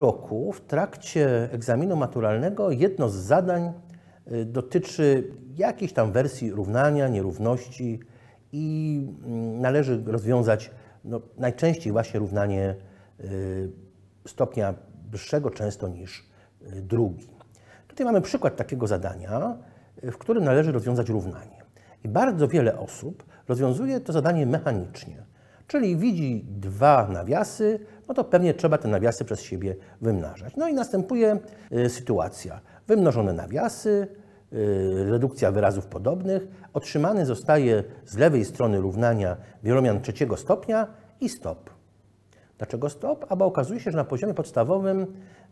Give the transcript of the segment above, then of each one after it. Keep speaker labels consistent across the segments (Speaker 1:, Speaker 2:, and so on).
Speaker 1: roku w trakcie egzaminu maturalnego jedno z zadań y, dotyczy jakiejś tam wersji równania, nierówności i mm, należy rozwiązać no, najczęściej właśnie równanie y, stopnia wyższego często niż y, drugi. Tutaj mamy przykład takiego zadania, w którym należy rozwiązać równanie. I bardzo wiele osób rozwiązuje to zadanie mechanicznie, czyli widzi dwa nawiasy, no to pewnie trzeba te nawiasy przez siebie wymnażać. No i następuje y, sytuacja. Wymnożone nawiasy, y, redukcja wyrazów podobnych, otrzymany zostaje z lewej strony równania wielomian trzeciego stopnia i stop. Dlaczego stop? Aby okazuje się, że na poziomie podstawowym,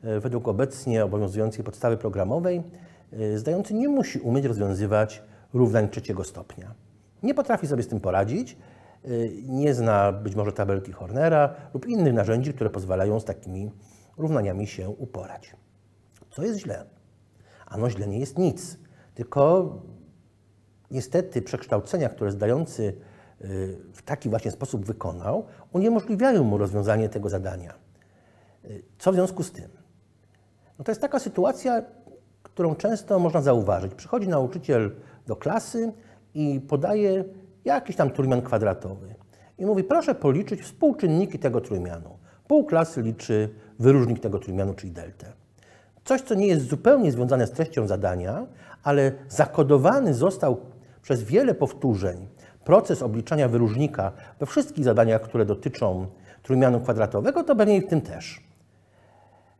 Speaker 1: y, według obecnie obowiązującej podstawy programowej, zdający nie musi umieć rozwiązywać równań trzeciego stopnia. Nie potrafi sobie z tym poradzić, Y, nie zna być może tabelki Hornera lub innych narzędzi, które pozwalają z takimi równaniami się uporać. Co jest źle? Ano źle nie jest nic, tylko niestety przekształcenia, które zdający y, w taki właśnie sposób wykonał, uniemożliwiają mu rozwiązanie tego zadania. Y, co w związku z tym? No to jest taka sytuacja, którą często można zauważyć. Przychodzi nauczyciel do klasy i podaje jakiś tam trójmian kwadratowy. I mówi, proszę policzyć współczynniki tego trójmianu. Pół klasy liczy wyróżnik tego trójmianu, czyli deltę. Coś, co nie jest zupełnie związane z treścią zadania, ale zakodowany został przez wiele powtórzeń proces obliczania wyróżnika we wszystkich zadaniach, które dotyczą trójmianu kwadratowego, to pewnie i w tym też.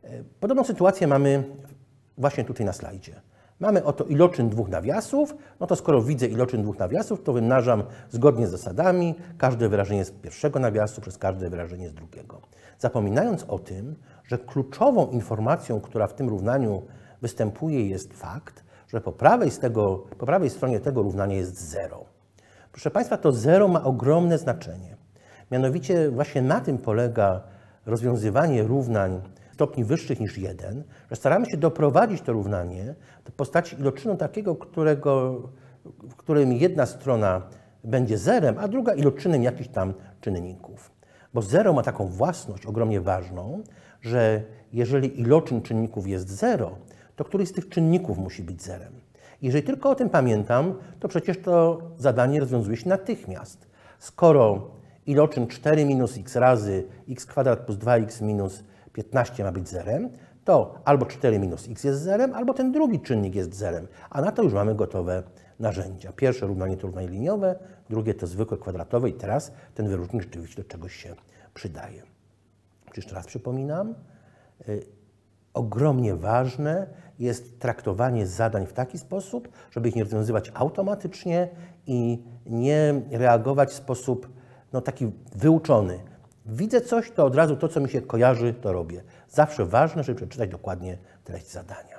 Speaker 1: E, podobną sytuację mamy właśnie tutaj na slajdzie. Mamy oto iloczyn dwóch nawiasów, no to skoro widzę iloczyn dwóch nawiasów, to wymnażam zgodnie z zasadami każde wyrażenie z pierwszego nawiasu przez każde wyrażenie z drugiego. Zapominając o tym, że kluczową informacją, która w tym równaniu występuje jest fakt, że po prawej, tego, po prawej stronie tego równania jest zero. Proszę Państwa, to zero ma ogromne znaczenie. Mianowicie właśnie na tym polega rozwiązywanie równań stopni wyższych niż 1, że staramy się doprowadzić to równanie do postaci iloczynu takiego, którego, w którym jedna strona będzie zerem, a druga iloczynem jakichś tam czynników. Bo zero ma taką własność ogromnie ważną, że jeżeli iloczyn czynników jest zero, to któryś z tych czynników musi być zerem. Jeżeli tylko o tym pamiętam, to przecież to zadanie rozwiązuje się natychmiast. Skoro iloczyn 4 minus x razy x kwadrat plus 2x minus 15 ma być zerem, to albo 4 minus x jest zerem, albo ten drugi czynnik jest zerem. A na to już mamy gotowe narzędzia. Pierwsze równanie to równanie liniowe, drugie to zwykłe kwadratowe i teraz ten wyróżnik rzeczywiście do czegoś się przydaje. Jeszcze raz przypominam, y, ogromnie ważne jest traktowanie zadań w taki sposób, żeby ich nie rozwiązywać automatycznie i nie reagować w sposób no, taki wyuczony, widzę coś, to od razu to, co mi się kojarzy, to robię. Zawsze ważne, żeby przeczytać dokładnie treść zadania.